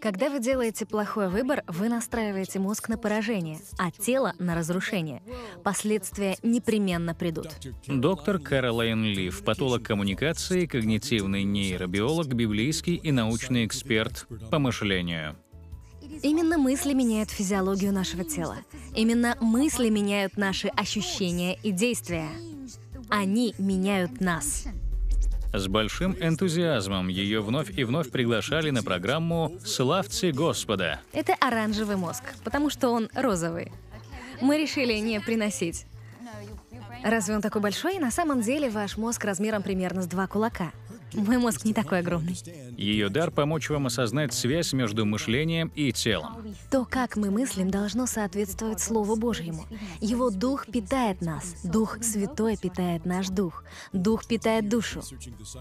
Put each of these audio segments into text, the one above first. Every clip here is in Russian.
Когда вы делаете плохой выбор, вы настраиваете мозг на поражение, а тело на разрушение. Последствия непременно придут. Доктор Каролайн Лив, патолог коммуникации, когнитивный нейробиолог, библейский и научный эксперт по мышлению. Именно мысли меняют физиологию нашего тела. Именно мысли меняют наши ощущения и действия. Они меняют нас. С большим энтузиазмом ее вновь и вновь приглашали на программу «Славцы Господа». Это оранжевый мозг, потому что он розовый. Мы решили не приносить. Разве он такой большой? На самом деле ваш мозг размером примерно с два кулака. Мой мозг не такой огромный. Ее дар помочь вам осознать связь между мышлением и телом. То, как мы мыслим, должно соответствовать Слову Божьему. Его Дух питает нас. Дух Святой питает наш Дух. Дух питает душу.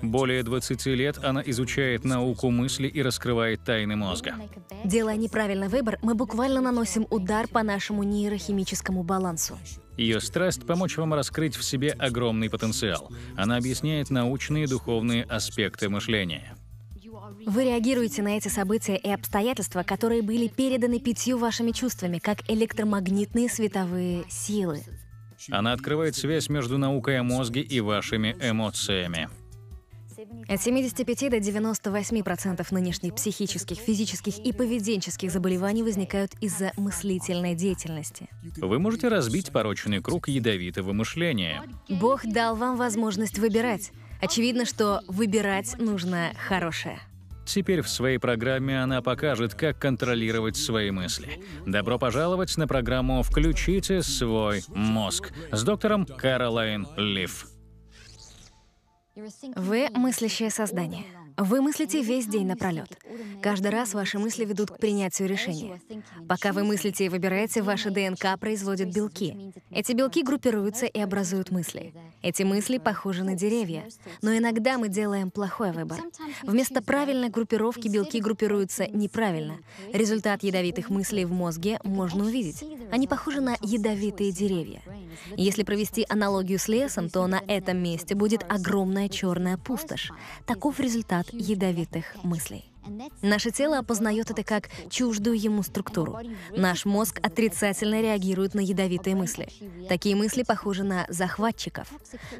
Более 20 лет она изучает науку мысли и раскрывает тайны мозга. Делая неправильный выбор, мы буквально наносим удар по нашему нейрохимическому балансу. Ее страсть — помочь вам раскрыть в себе огромный потенциал. Она объясняет научные и духовные аспекты мышления. Вы реагируете на эти события и обстоятельства, которые были переданы пятью вашими чувствами, как электромагнитные световые силы. Она открывает связь между наукой о мозге и вашими эмоциями. От 75 до 98% процентов нынешних психических, физических и поведенческих заболеваний возникают из-за мыслительной деятельности. Вы можете разбить порочный круг ядовитого мышления. Бог дал вам возможность выбирать. Очевидно, что выбирать нужно хорошее. Теперь в своей программе она покажет, как контролировать свои мысли. Добро пожаловать на программу «Включите свой мозг» с доктором Каролайн Лив. Вы — мыслящее создание. Вы мыслите весь день напролет. Каждый раз ваши мысли ведут к принятию решения. Пока вы мыслите и выбираете, ваша ДНК производит белки. Эти белки группируются и образуют мысли. Эти мысли похожи на деревья. Но иногда мы делаем плохой выбор. Вместо правильной группировки белки группируются неправильно. Результат ядовитых мыслей в мозге можно увидеть. Они похожи на ядовитые деревья. Если провести аналогию с лесом, то на этом месте будет огромная черная пустошь. Таков результат от ядовитых мыслей. Наше тело опознает это как чуждую ему структуру. Наш мозг отрицательно реагирует на ядовитые мысли. Такие мысли похожи на захватчиков.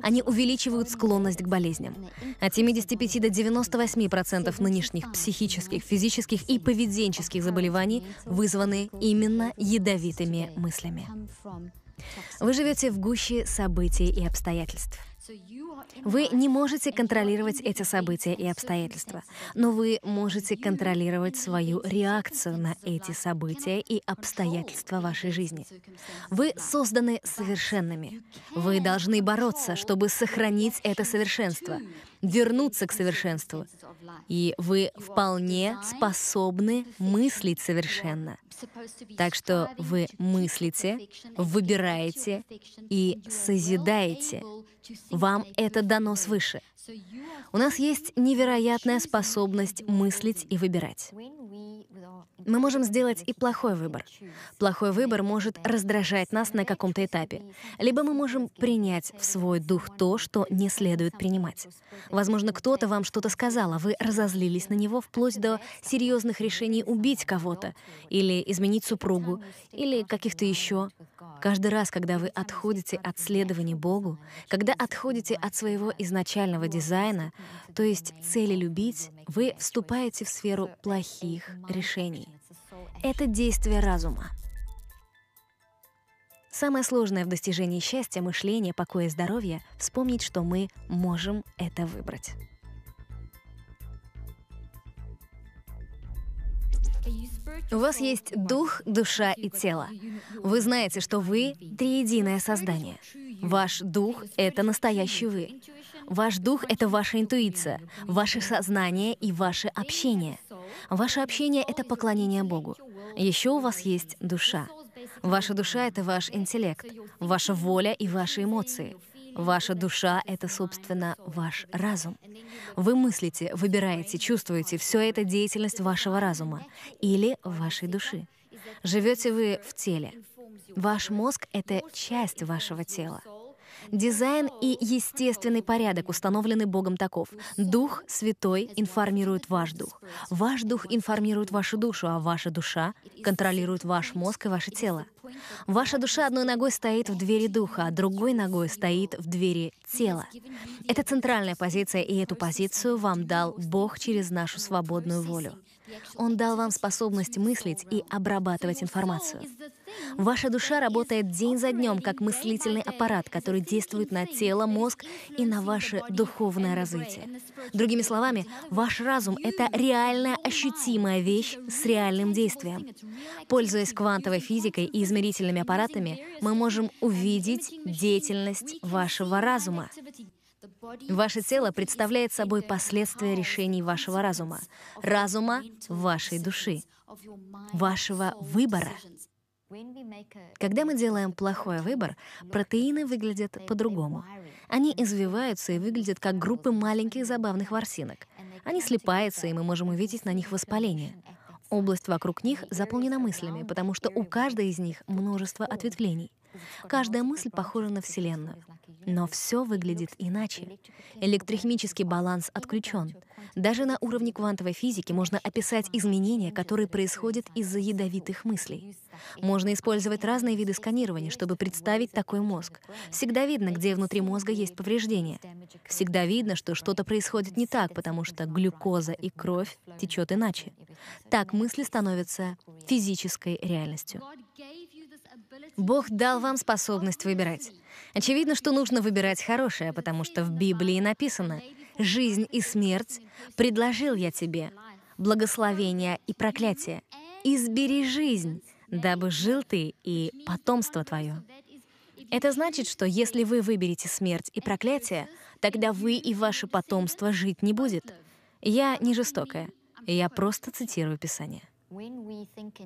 Они увеличивают склонность к болезням. От 75 до 98% процентов нынешних психических, физических и поведенческих заболеваний вызваны именно ядовитыми мыслями. Вы живете в гуще событий и обстоятельств. Вы не можете контролировать эти события и обстоятельства, но вы можете контролировать свою реакцию на эти события и обстоятельства вашей жизни. Вы созданы совершенными. Вы должны бороться, чтобы сохранить это совершенство вернуться к совершенству. И вы вполне способны мыслить совершенно. Так что вы мыслите, выбираете и созидаете. Вам это дано свыше — у нас есть невероятная способность мыслить и выбирать. Мы можем сделать и плохой выбор. Плохой выбор может раздражать нас на каком-то этапе. Либо мы можем принять в свой дух то, что не следует принимать. Возможно, кто-то вам что-то сказал, а вы разозлились на него вплоть до серьезных решений убить кого-то, или изменить супругу, или каких-то еще. Каждый раз, когда вы отходите от следования Богу, когда отходите от своего изначального дизайна, то есть цели любить, вы вступаете в сферу плохих решений. Это действие разума. Самое сложное в достижении счастья, мышления, покоя и здоровья — вспомнить, что мы можем это выбрать. У вас есть дух, душа и тело. Вы знаете, что вы — триединое создание. Ваш дух — это настоящий вы. Ваш дух — это ваша интуиция, ваше сознание и ваше общение. Ваше общение — это поклонение Богу. Еще у вас есть душа. Ваша душа — это ваш интеллект, ваша воля и ваши эмоции. Ваша душа — это, собственно, ваш разум. Вы мыслите, выбираете, чувствуете — все это деятельность вашего разума или вашей души. Живете вы в теле. Ваш мозг — это часть вашего тела. Дизайн и естественный порядок установлены Богом таков. Дух Святой информирует ваш дух. Ваш дух информирует вашу душу, а ваша душа контролирует ваш мозг и ваше тело. Ваша душа одной ногой стоит в двери духа, а другой ногой стоит в двери тела. Это центральная позиция, и эту позицию вам дал Бог через нашу свободную волю. Он дал вам способность мыслить и обрабатывать информацию. Ваша душа работает день за днем, как мыслительный аппарат, который действует на тело, мозг и на ваше духовное развитие. Другими словами, ваш разум — это реальная ощутимая вещь с реальным действием. Пользуясь квантовой физикой и измерительными аппаратами, мы можем увидеть деятельность вашего разума. Ваше тело представляет собой последствия решений вашего разума, разума вашей души, вашего выбора. Когда мы делаем плохой выбор, протеины выглядят по-другому. Они извиваются и выглядят как группы маленьких забавных ворсинок. Они слипаются, и мы можем увидеть на них воспаление. Область вокруг них заполнена мыслями, потому что у каждой из них множество ответвлений — Каждая мысль похожа на Вселенную. Но все выглядит иначе. Электрохимический баланс отключен. Даже на уровне квантовой физики можно описать изменения, которые происходят из-за ядовитых мыслей. Можно использовать разные виды сканирования, чтобы представить такой мозг. Всегда видно, где внутри мозга есть повреждения. Всегда видно, что что-то происходит не так, потому что глюкоза и кровь течет иначе. Так мысли становятся физической реальностью. Бог дал вам способность выбирать. Очевидно, что нужно выбирать хорошее, потому что в Библии написано «Жизнь и смерть предложил я тебе, благословение и проклятие. Избери жизнь, дабы жил ты и потомство твое». Это значит, что если вы выберете смерть и проклятие, тогда вы и ваше потомство жить не будет. Я не жестокая. Я просто цитирую Писание.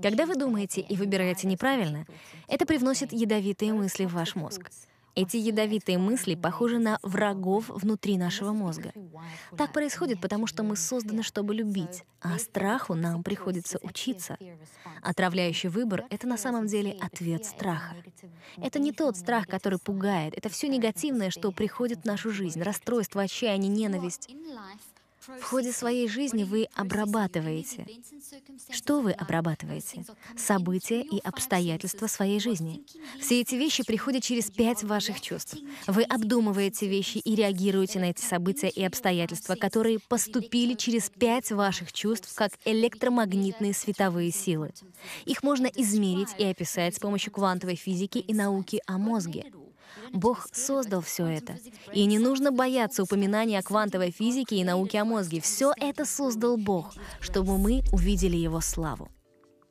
Когда вы думаете и выбираете неправильно, это привносит ядовитые мысли в ваш мозг. Эти ядовитые мысли похожи на врагов внутри нашего мозга. Так происходит, потому что мы созданы, чтобы любить, а страху нам приходится учиться. Отравляющий выбор — это на самом деле ответ страха. Это не тот страх, который пугает, это все негативное, что приходит в нашу жизнь, расстройство, отчаяние, ненависть в ходе своей жизни вы обрабатываете. Что вы обрабатываете? События и обстоятельства своей жизни. Все эти вещи приходят через пять ваших чувств. Вы обдумываете вещи и реагируете на эти события и обстоятельства, которые поступили через пять ваших чувств как электромагнитные световые силы. Их можно измерить и описать с помощью квантовой физики и науки о мозге. Бог создал все это. И не нужно бояться упоминания о квантовой физике и науке о мозге. Все это создал Бог, чтобы мы увидели Его славу.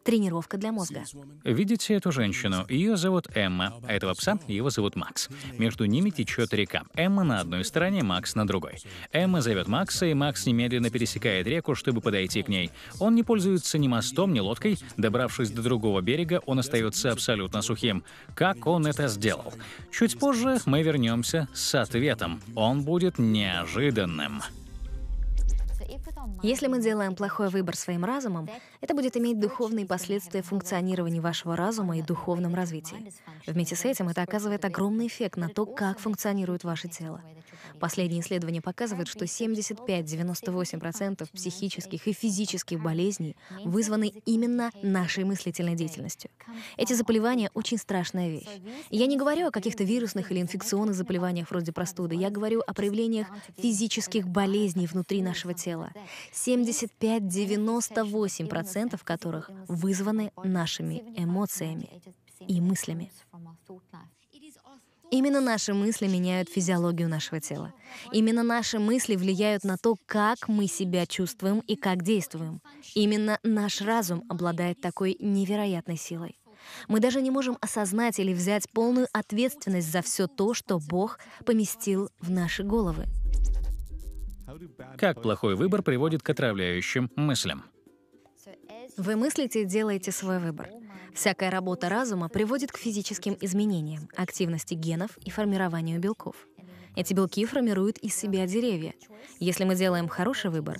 Тренировка для мозга. Видите эту женщину? Ее зовут Эмма. А этого пса его зовут Макс. Между ними течет река. Эмма на одной стороне, Макс на другой. Эмма зовет Макса, и Макс немедленно пересекает реку, чтобы подойти к ней. Он не пользуется ни мостом, ни лодкой. Добравшись до другого берега, он остается абсолютно сухим. Как он это сделал? Чуть позже мы вернемся с ответом. Он будет неожиданным. Если мы делаем плохой выбор своим разумом, это будет иметь духовные последствия функционирования вашего разума и духовном развитии. Вместе с этим это оказывает огромный эффект на то, как функционирует ваше тело. Последние исследования показывают, что 75-98% психических и физических болезней вызваны именно нашей мыслительной деятельностью. Эти заболевания — очень страшная вещь. Я не говорю о каких-то вирусных или инфекционных заболеваниях вроде простуды, я говорю о проявлениях физических болезней внутри нашего тела, 75-98% которых вызваны нашими эмоциями и мыслями. Именно наши мысли меняют физиологию нашего тела. Именно наши мысли влияют на то, как мы себя чувствуем и как действуем. Именно наш разум обладает такой невероятной силой. Мы даже не можем осознать или взять полную ответственность за все то, что Бог поместил в наши головы. Как плохой выбор приводит к отравляющим мыслям? Вы мыслите и делаете свой выбор. Всякая работа разума приводит к физическим изменениям, активности генов и формированию белков. Эти белки формируют из себя деревья. Если мы делаем хороший выбор,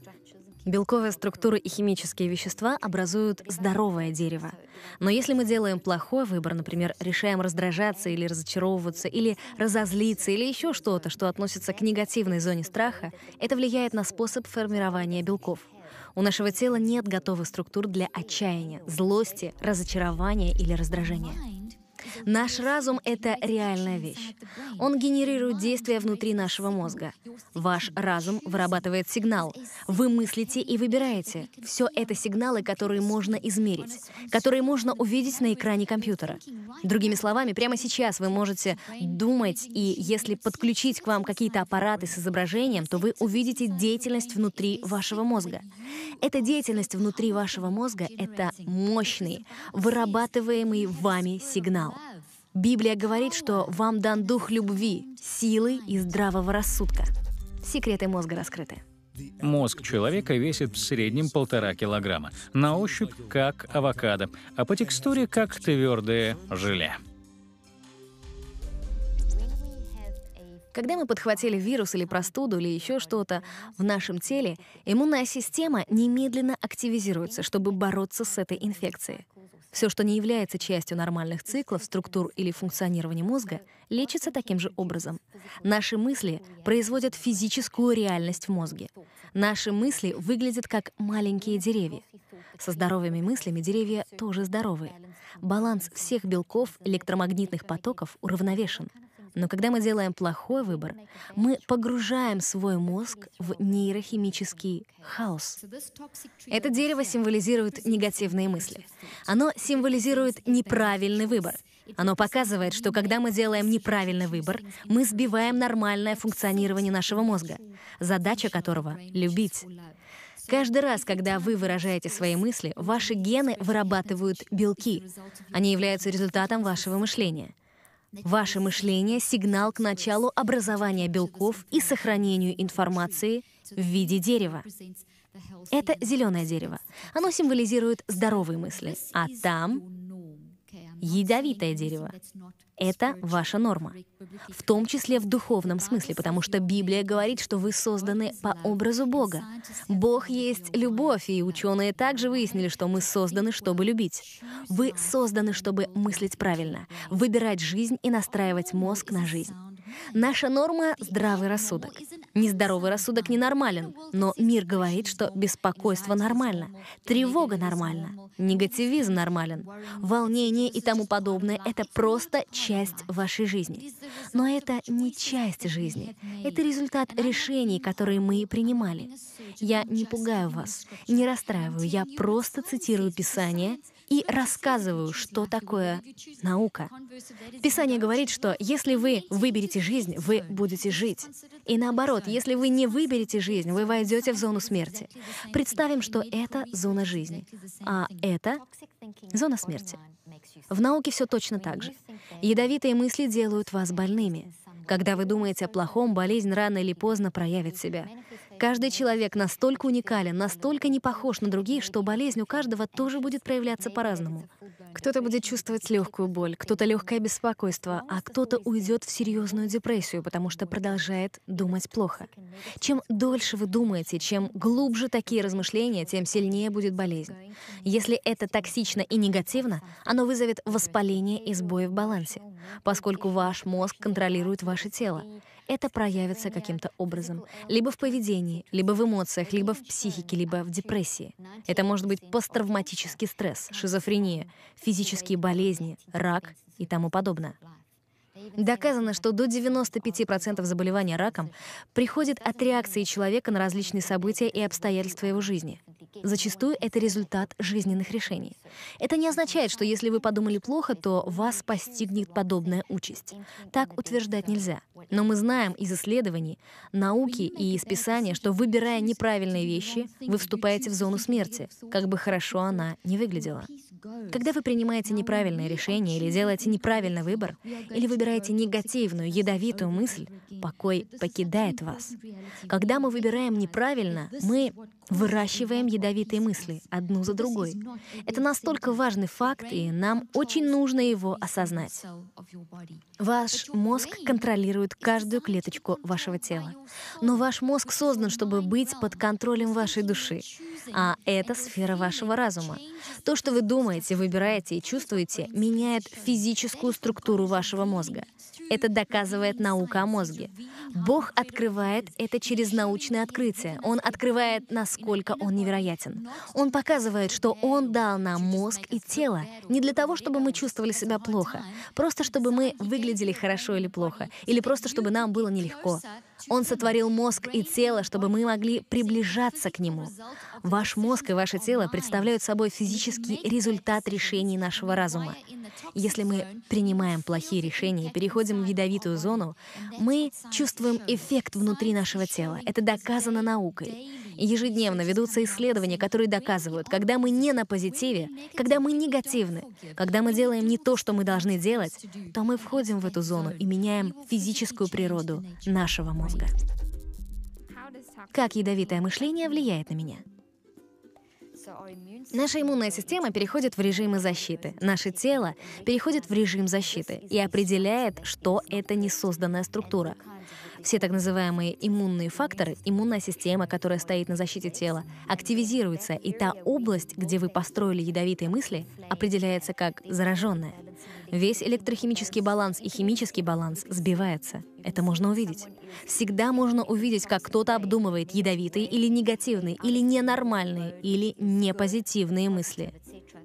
белковые структуры и химические вещества образуют здоровое дерево. Но если мы делаем плохой выбор, например, решаем раздражаться или разочаровываться, или разозлиться, или еще что-то, что относится к негативной зоне страха, это влияет на способ формирования белков — у нашего тела нет готовых структур для отчаяния, злости, разочарования или раздражения. Наш разум — это реальная вещь. Он генерирует действия внутри нашего мозга. Ваш разум вырабатывает сигнал. Вы мыслите и выбираете. Все это сигналы, которые можно измерить, которые можно увидеть на экране компьютера. Другими словами, прямо сейчас вы можете думать, и если подключить к вам какие-то аппараты с изображением, то вы увидите деятельность внутри вашего мозга. Эта деятельность внутри вашего мозга — это мощный, вырабатываемый вами сигнал. Библия говорит, что вам дан дух любви, силы и здравого рассудка. Секреты мозга раскрыты. Мозг человека весит в среднем полтора килограмма. На ощупь как авокадо, а по текстуре как твердое желе. Когда мы подхватили вирус или простуду или еще что-то в нашем теле, иммунная система немедленно активизируется, чтобы бороться с этой инфекцией. Все, что не является частью нормальных циклов, структур или функционирования мозга, лечится таким же образом. Наши мысли производят физическую реальность в мозге. Наши мысли выглядят как маленькие деревья. Со здоровыми мыслями деревья тоже здоровые. Баланс всех белков электромагнитных потоков уравновешен — но когда мы делаем плохой выбор, мы погружаем свой мозг в нейрохимический хаос. Это дерево символизирует негативные мысли. Оно символизирует неправильный выбор. Оно показывает, что когда мы делаем неправильный выбор, мы сбиваем нормальное функционирование нашего мозга, задача которого — любить. Каждый раз, когда вы выражаете свои мысли, ваши гены вырабатывают белки. Они являются результатом вашего мышления — Ваше мышление — сигнал к началу образования белков и сохранению информации в виде дерева. Это зеленое дерево. Оно символизирует здоровые мысли, а там — ядовитое дерево это ваша норма. В том числе в духовном смысле, потому что Библия говорит, что вы созданы по образу Бога. Бог есть любовь, и ученые также выяснили, что мы созданы, чтобы любить. Вы созданы, чтобы мыслить правильно, выбирать жизнь и настраивать мозг на жизнь. Наша норма — здравый рассудок. Нездоровый рассудок ненормален, но мир говорит, что беспокойство нормально, тревога нормальна, негативизм нормален, волнение и тому подобное — это просто часть вашей жизни. Но это не часть жизни, это результат решений, которые мы принимали. Я не пугаю вас, не расстраиваю, я просто цитирую Писание — и рассказываю, что такое наука. Писание говорит, что если вы выберете жизнь, вы будете жить. И наоборот, если вы не выберете жизнь, вы войдете в зону смерти. Представим, что это зона жизни, а это зона смерти. В науке все точно так же. Ядовитые мысли делают вас больными. Когда вы думаете о плохом, болезнь рано или поздно проявит себя. Каждый человек настолько уникален, настолько не похож на других, что болезнь у каждого тоже будет проявляться по-разному. Кто-то будет чувствовать легкую боль, кто-то легкое беспокойство, а кто-то уйдет в серьезную депрессию, потому что продолжает думать плохо. Чем дольше вы думаете, чем глубже такие размышления, тем сильнее будет болезнь. Если это токсично и негативно, оно вызовет воспаление и сбои в балансе, поскольку ваш мозг контролирует ваше тело это проявится каким-то образом. Либо в поведении, либо в эмоциях, либо в психике, либо в депрессии. Это может быть посттравматический стресс, шизофрения, физические болезни, рак и тому подобное. Доказано, что до 95% заболеваний раком приходит от реакции человека на различные события и обстоятельства его жизни. Зачастую это результат жизненных решений. Это не означает, что если вы подумали плохо, то вас постигнет подобная участь. Так утверждать нельзя. Но мы знаем из исследований, науки и из Писания, что выбирая неправильные вещи, вы вступаете в зону смерти, как бы хорошо она ни выглядела. Когда вы принимаете неправильное решение или делаете неправильный выбор, или выбираете допускаете негативную, ядовитую мысль, покой покидает вас. Когда мы выбираем неправильно, мы выращиваем ядовитые мысли одну за другой. Это настолько важный факт, и нам очень нужно его осознать. Ваш мозг контролирует каждую клеточку вашего тела. Но ваш мозг создан, чтобы быть под контролем вашей души. А это сфера вашего разума. То, что вы думаете, выбираете и чувствуете, меняет физическую структуру вашего мозга. Это доказывает наука о мозге. Бог открывает это через научное открытие. Он открывает нас насколько он невероятен. Он показывает, что он дал нам мозг и тело не для того, чтобы мы чувствовали себя плохо, просто чтобы мы выглядели хорошо или плохо, или просто чтобы нам было нелегко. Он сотворил мозг и тело, чтобы мы могли приближаться к нему. Ваш мозг и ваше тело представляют собой физический результат решений нашего разума. Если мы принимаем плохие решения и переходим в ядовитую зону, мы чувствуем эффект внутри нашего тела. Это доказано наукой. Ежедневно ведутся исследования, которые доказывают, когда мы не на позитиве, когда мы негативны, когда мы делаем не то, что мы должны делать, то мы входим в эту зону и меняем физическую природу нашего мозга. Как ядовитое мышление влияет на меня? Наша иммунная система переходит в режимы защиты. Наше тело переходит в режим защиты и определяет, что это не созданная структура, все так называемые иммунные факторы, иммунная система, которая стоит на защите тела, активизируется, и та область, где вы построили ядовитые мысли, определяется как зараженная. Весь электрохимический баланс и химический баланс сбивается. Это можно увидеть. Всегда можно увидеть, как кто-то обдумывает ядовитые или негативные, или ненормальные, или непозитивные мысли.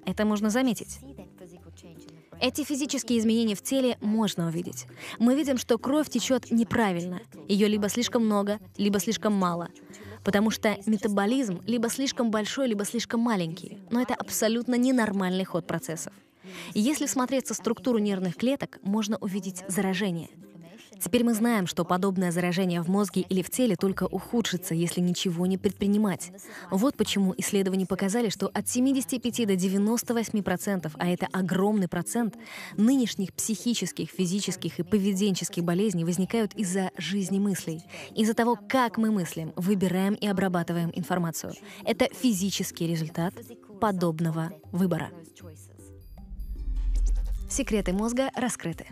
Это можно заметить. Эти физические изменения в теле можно увидеть. Мы видим, что кровь течет неправильно. Ее либо слишком много, либо слишком мало. Потому что метаболизм либо слишком большой, либо слишком маленький. Но это абсолютно ненормальный ход процессов. Если смотреться структуру нервных клеток, можно увидеть заражение — Теперь мы знаем, что подобное заражение в мозге или в теле только ухудшится, если ничего не предпринимать. Вот почему исследования показали, что от 75 до 98%, процентов, а это огромный процент, нынешних психических, физических и поведенческих болезней возникают из-за жизни мыслей, из-за того, как мы мыслим, выбираем и обрабатываем информацию. Это физический результат подобного выбора. Секреты мозга раскрыты.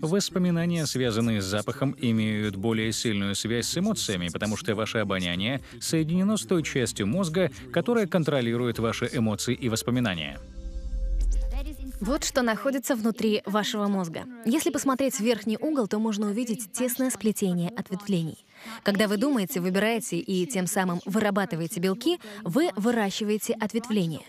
Воспоминания, связанные с запахом, имеют более сильную связь с эмоциями, потому что ваше обоняние соединено с той частью мозга, которая контролирует ваши эмоции и воспоминания. Вот что находится внутри вашего мозга. Если посмотреть в верхний угол, то можно увидеть тесное сплетение ответвлений. Когда вы думаете, выбираете и тем самым вырабатываете белки, вы выращиваете ответвления.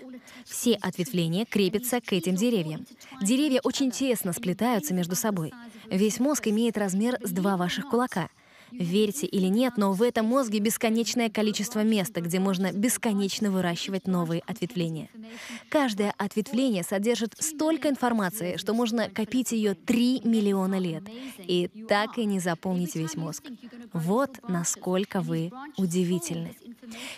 Все ответвления крепятся к этим деревьям. Деревья очень тесно сплетаются между собой. Весь мозг имеет размер с два ваших кулака — Верьте или нет, но в этом мозге бесконечное количество места, где можно бесконечно выращивать новые ответвления. Каждое ответвление содержит столько информации, что можно копить ее 3 миллиона лет и так и не заполнить весь мозг. Вот насколько вы удивительны.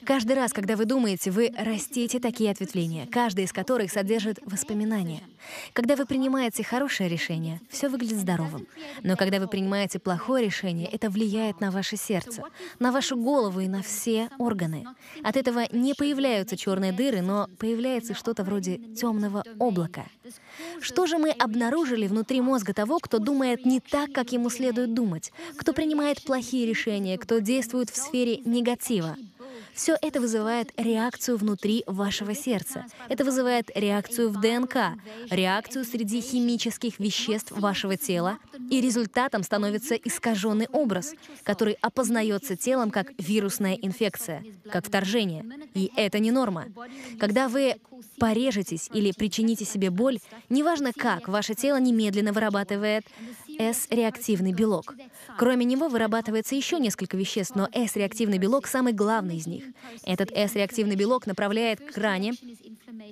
Каждый раз, когда вы думаете, вы растете такие ответвления, каждое из которых содержит воспоминания. Когда вы принимаете хорошее решение, все выглядит здоровым. Но когда вы принимаете плохое решение, это влияет влияет на ваше сердце, на вашу голову и на все органы. От этого не появляются черные дыры, но появляется что-то вроде темного облака. Что же мы обнаружили внутри мозга того, кто думает не так, как ему следует думать, кто принимает плохие решения, кто действует в сфере негатива? Все это вызывает реакцию внутри вашего сердца. Это вызывает реакцию в ДНК, реакцию среди химических веществ вашего тела, и результатом становится искаженный образ, который опознается телом как вирусная инфекция, как вторжение. И это не норма. Когда вы порежетесь или причините себе боль, неважно как, ваше тело немедленно вырабатывает S-реактивный белок. Кроме него вырабатывается еще несколько веществ, но S-реактивный белок — самый главный из них. Этот S-реактивный белок направляет к ране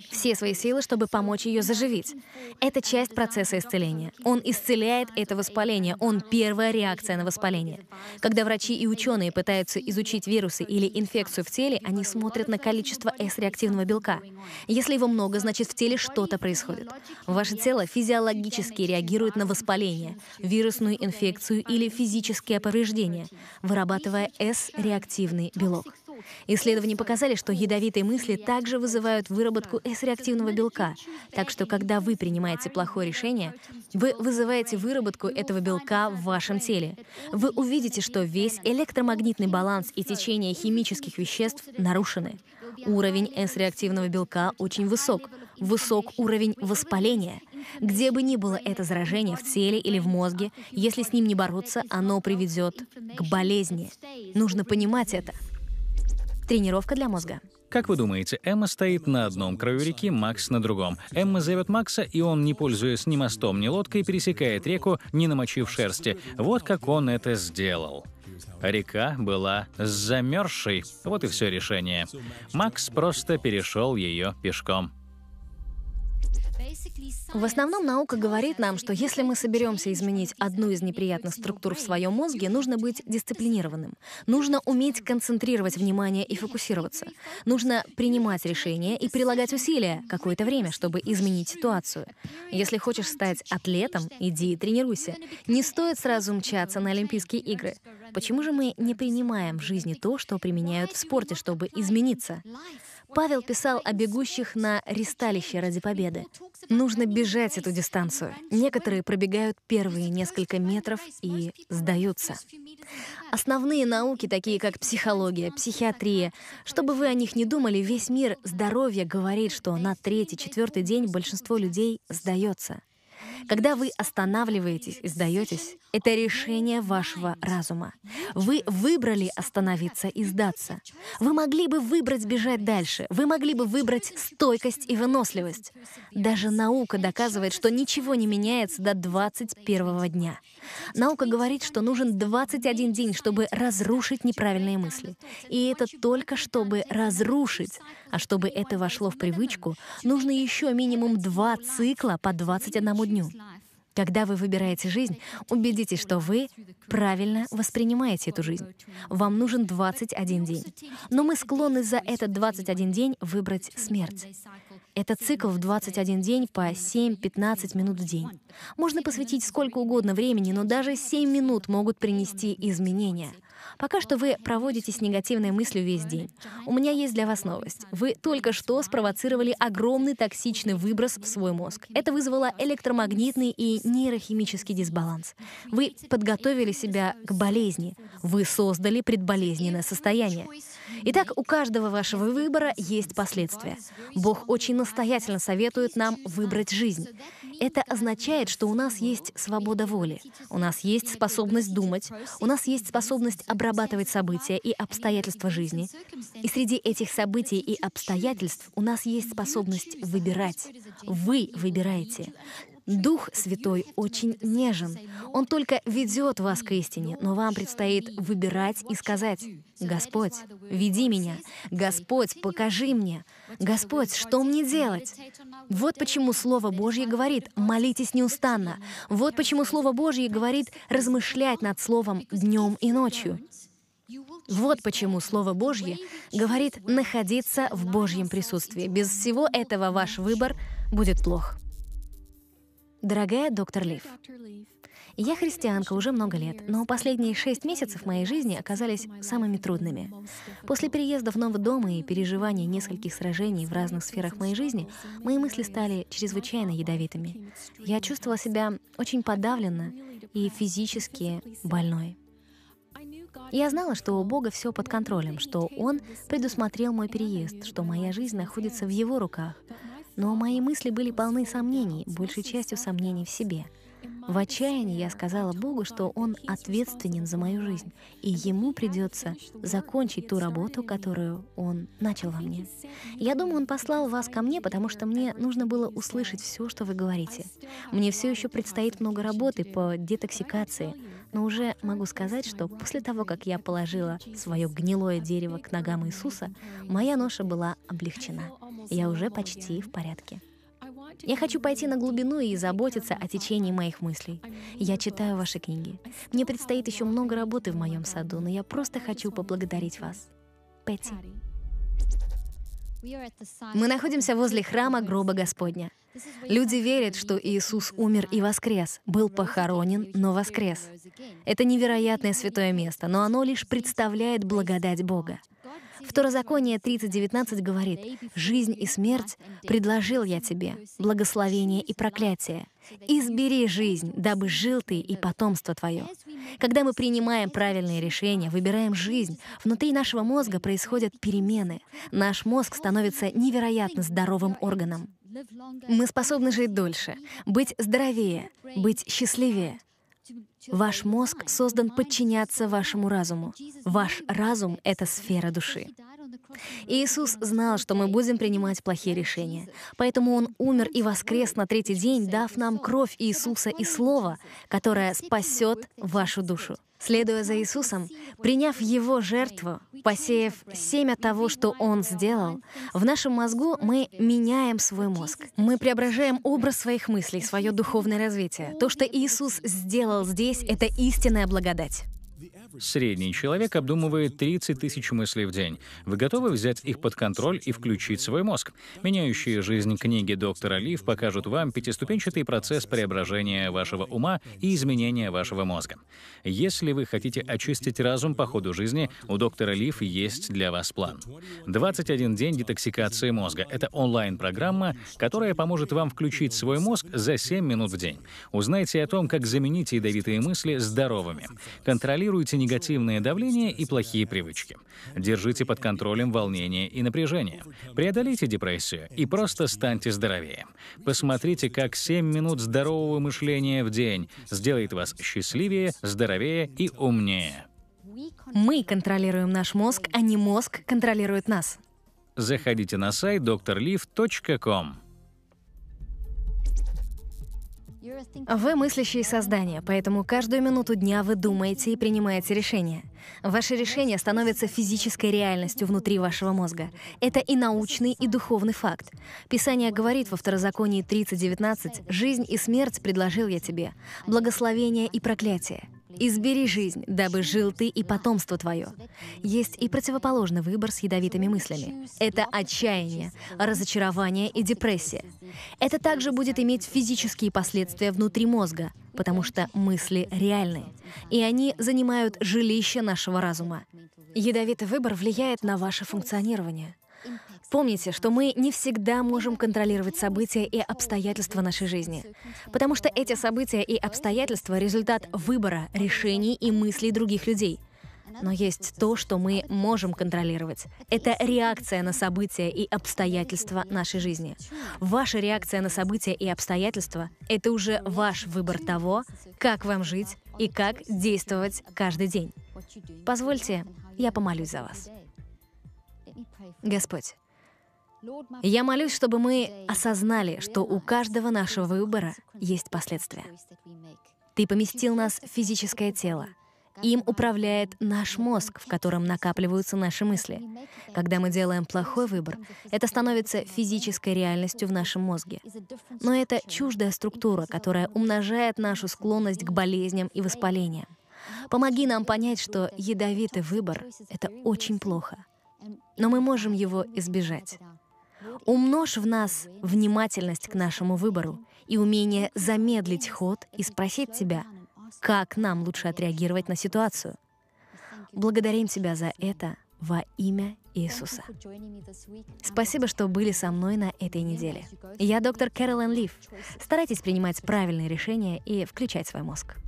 все свои силы, чтобы помочь ее заживить. Это часть процесса исцеления. Он исцеляет это воспаление, он первая реакция на воспаление. Когда врачи и ученые пытаются изучить вирусы или инфекцию в теле, они смотрят на количество S-реактивного белка. Если его много, значит в теле что-то происходит. Ваше тело физиологически реагирует на воспаление вирусную инфекцию или физические повреждения, вырабатывая С-реактивный белок. Исследования показали, что ядовитые мысли также вызывают выработку С-реактивного белка, так что когда вы принимаете плохое решение, вы вызываете выработку этого белка в вашем теле. Вы увидите, что весь электромагнитный баланс и течение химических веществ нарушены. Уровень С-реактивного белка очень высок, высок уровень воспаления — где бы ни было это заражение в теле или в мозге, если с ним не бороться, оно приведет к болезни. Нужно понимать это. Тренировка для мозга. Как вы думаете, Эмма стоит на одном краю реки, Макс на другом. Эмма зовет Макса, и он, не пользуясь ни мостом, ни лодкой, пересекает реку, не намочив шерсти. Вот как он это сделал. Река была замерзшей. Вот и все решение. Макс просто перешел ее пешком. В основном наука говорит нам, что если мы соберемся изменить одну из неприятных структур в своем мозге, нужно быть дисциплинированным. Нужно уметь концентрировать внимание и фокусироваться. Нужно принимать решения и прилагать усилия какое-то время, чтобы изменить ситуацию. Если хочешь стать атлетом, иди и тренируйся. Не стоит сразу мчаться на Олимпийские игры. Почему же мы не принимаем в жизни то, что применяют в спорте, чтобы измениться? Павел писал о бегущих на ресталище ради победы. Нужно бежать эту дистанцию. Некоторые пробегают первые несколько метров и сдаются. Основные науки, такие как психология, психиатрия, чтобы вы о них не думали, весь мир здоровья говорит, что на третий, четвертый день большинство людей сдается. Когда вы останавливаетесь и сдаетесь, это решение вашего разума. Вы выбрали остановиться и сдаться. Вы могли бы выбрать бежать дальше. Вы могли бы выбрать стойкость и выносливость. Даже наука доказывает, что ничего не меняется до 21 дня. Наука говорит, что нужен 21 день, чтобы разрушить неправильные мысли. И это только чтобы разрушить. А чтобы это вошло в привычку, нужно еще минимум два цикла по 21 дню. Когда вы выбираете жизнь, убедитесь, что вы правильно воспринимаете эту жизнь. Вам нужен 21 день. Но мы склонны за этот 21 день выбрать смерть. Это цикл в 21 день по 7-15 минут в день. Можно посвятить сколько угодно времени, но даже 7 минут могут принести изменения — Пока что вы проводите с негативной мыслью весь день. У меня есть для вас новость. Вы только что спровоцировали огромный токсичный выброс в свой мозг. Это вызвало электромагнитный и нейрохимический дисбаланс. Вы подготовили себя к болезни. Вы создали предболезненное состояние. Итак, у каждого вашего выбора есть последствия. Бог очень настоятельно советует нам выбрать жизнь. Это означает, что у нас есть свобода воли, у нас есть способность думать, у нас есть способность обрабатывать события и обстоятельства жизни. И среди этих событий и обстоятельств у нас есть способность выбирать. Вы выбираете. Дух Святой очень нежен. Он только ведет вас к истине, но вам предстоит выбирать и сказать, «Господь, веди меня! Господь, покажи мне! Господь, что мне делать?» Вот почему Слово Божье говорит «молитесь неустанно». Вот почему Слово Божье говорит «размышлять над Словом днем и ночью». Вот почему Слово Божье говорит находиться в Божьем присутствии. Без всего этого ваш выбор будет плох. Дорогая доктор Лив, я христианка уже много лет, но последние шесть месяцев моей жизни оказались самыми трудными. После переезда в новый дом и переживания нескольких сражений в разных сферах моей жизни, мои мысли стали чрезвычайно ядовитыми. Я чувствовала себя очень подавленно и физически больной. Я знала, что у Бога все под контролем, что Он предусмотрел мой переезд, что моя жизнь находится в Его руках. Но мои мысли были полны сомнений, большей частью сомнений в себе — в отчаянии я сказала Богу, что Он ответственен за мою жизнь, и Ему придется закончить ту работу, которую Он начал во мне. Я думаю, Он послал вас ко мне, потому что мне нужно было услышать все, что вы говорите. Мне все еще предстоит много работы по детоксикации, но уже могу сказать, что после того, как я положила свое гнилое дерево к ногам Иисуса, моя ноша была облегчена. Я уже почти в порядке. Я хочу пойти на глубину и заботиться о течении моих мыслей. Я читаю ваши книги. Мне предстоит еще много работы в моем саду, но я просто хочу поблагодарить вас. Петти. Мы находимся возле храма гроба Господня. Люди верят, что Иисус умер и воскрес, был похоронен, но воскрес. Это невероятное святое место, но оно лишь представляет благодать Бога. Второзаконие 30.19 говорит, «Жизнь и смерть предложил я тебе, благословение и проклятие. Избери жизнь, дабы жил ты и потомство твое». Когда мы принимаем правильные решения, выбираем жизнь, внутри нашего мозга происходят перемены. Наш мозг становится невероятно здоровым органом. Мы способны жить дольше, быть здоровее, быть счастливее. Ваш мозг создан подчиняться вашему разуму. Ваш разум ⁇ это сфера души. Иисус знал, что мы будем принимать плохие решения, поэтому Он умер и воскрес на третий день, дав нам кровь Иисуса и Слово, которое спасет вашу душу. Следуя за Иисусом, приняв Его жертву, посеяв семя того, что Он сделал, в нашем мозгу мы меняем свой мозг. Мы преображаем образ своих мыслей, свое духовное развитие. То, что Иисус сделал здесь, это истинная благодать. Средний человек обдумывает 30 тысяч мыслей в день. Вы готовы взять их под контроль и включить свой мозг? Меняющие жизнь книги доктора Лив покажут вам пятиступенчатый процесс преображения вашего ума и изменения вашего мозга. Если вы хотите очистить разум по ходу жизни, у доктора Лив есть для вас план. 21 день детоксикации мозга — это онлайн-программа, которая поможет вам включить свой мозг за 7 минут в день. Узнайте о том, как заменить ядовитые мысли здоровыми. Контролируйте контролируйте негативное давление и плохие привычки. Держите под контролем волнение и напряжение. Преодолейте депрессию и просто станьте здоровее. Посмотрите, как 7 минут здорового мышления в день сделает вас счастливее, здоровее и умнее. Мы контролируем наш мозг, а не мозг контролирует нас. Заходите на сайт drliv.com. Вы мыслящие создания, поэтому каждую минуту дня вы думаете и принимаете решения. Ваше решение становится физической реальностью внутри вашего мозга. Это и научный, и духовный факт. Писание говорит во Второзаконии 30.19 «Жизнь и смерть предложил я тебе, благословение и проклятие». «Избери жизнь, дабы жил ты и потомство твое». Есть и противоположный выбор с ядовитыми мыслями. Это отчаяние, разочарование и депрессия. Это также будет иметь физические последствия внутри мозга, потому что мысли реальны, и они занимают жилище нашего разума. Ядовитый выбор влияет на ваше функционирование. Помните, что мы не всегда можем контролировать события и обстоятельства нашей жизни, потому что эти события и обстоятельства — результат выбора, решений и мыслей других людей. Но есть то, что мы можем контролировать. Это реакция на события и обстоятельства нашей жизни. Ваша реакция на события и обстоятельства — это уже ваш выбор того, как вам жить и как действовать каждый день. Позвольте, я помолюсь за вас. Господь, я молюсь, чтобы мы осознали, что у каждого нашего выбора есть последствия. Ты поместил нас в физическое тело. Им управляет наш мозг, в котором накапливаются наши мысли. Когда мы делаем плохой выбор, это становится физической реальностью в нашем мозге. Но это чуждая структура, которая умножает нашу склонность к болезням и воспалениям. Помоги нам понять, что ядовитый выбор — это очень плохо. Но мы можем его избежать. Умножь в нас внимательность к нашему выбору и умение замедлить ход и спросить тебя, как нам лучше отреагировать на ситуацию. Благодарим Тебя за это во имя Иисуса. Спасибо, что были со мной на этой неделе. Я доктор Кэролин Лив. Старайтесь принимать правильные решения и включать свой мозг.